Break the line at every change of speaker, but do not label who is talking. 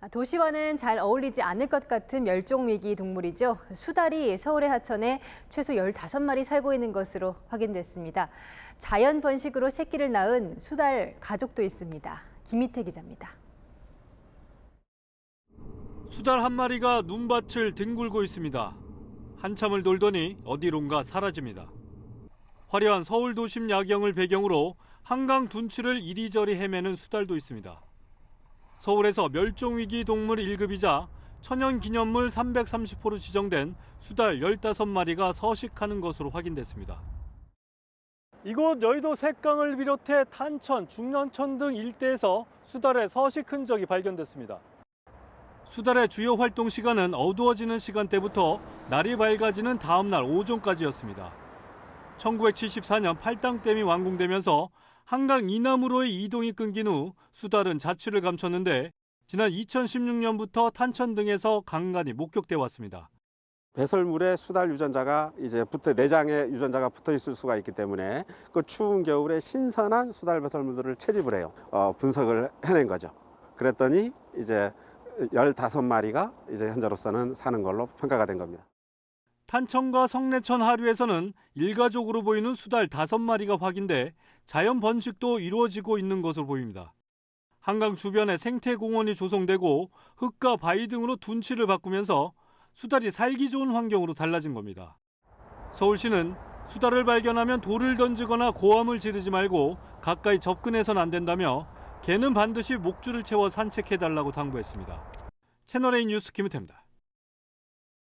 아, 도시와는 잘 어울리지 않을 것 같은 멸종위기 동물이죠. 수달이 서울의 하천에 최소 15마리 살고 있는 것으로 확인됐습니다. 자연 번식으로 새끼를 낳은 수달 가족도 있습니다. 김희태 기자입니다.
수달 한 마리가 눈밭을 뒹굴고 있습니다. 한참을 돌더니 어디론가 사라집니다. 화려한 서울 도심 야경을 배경으로 한강 둔치를 이리저리 헤매는 수달도 있습니다. 서울에서 멸종위기 동물 1급이자 천연기념물 330호로 지정된 수달 15마리가 서식하는 것으로 확인됐습니다. 이곳 여의도 샛강을 비롯해 탄천, 중년천 등 일대에서 수달의 서식 흔적이 발견됐습니다. 수달의 주요 활동 시간은 어두워지는 시간대부터 날이 밝아지는 다음 날 오전까지였습니다. 1974년 팔당댐이 완공되면서 한강 이남으로의 이동이 끊긴 후 수달은 자취를 감췄는데 지난 2016년부터 탄천 등에서 간간히 목격돼 왔습니다.
배설물에 수달 유전자가 이제 붙어 내장에 유전자가 붙어 있을 수가 있기 때문에 그 추운 겨울에 신선한 수달 배설물들을 채집을 해요. 어, 분석을 해낸 거죠. 그랬더니 이제 15마리가 이제 현재로서는 사는 걸로 평가가 된 겁니다.
탄천과 성내천 하류에서는 일가족으로 보이는 수달 5마리가 확인돼 자연 번식도 이루어지고 있는 것으로 보입니다. 한강 주변에 생태공원이 조성되고 흙과 바위 등으로 둔치를 바꾸면서 수달이 살기 좋은 환경으로 달라진 겁니다. 서울시는 수달을 발견하면 돌을 던지거나 고함을 지르지 말고 가까이 접근해선 안 된다며 개는 반드시 목줄을 채워 산책해달라고 당부했습니다. 채널A 뉴스 김우태입니다.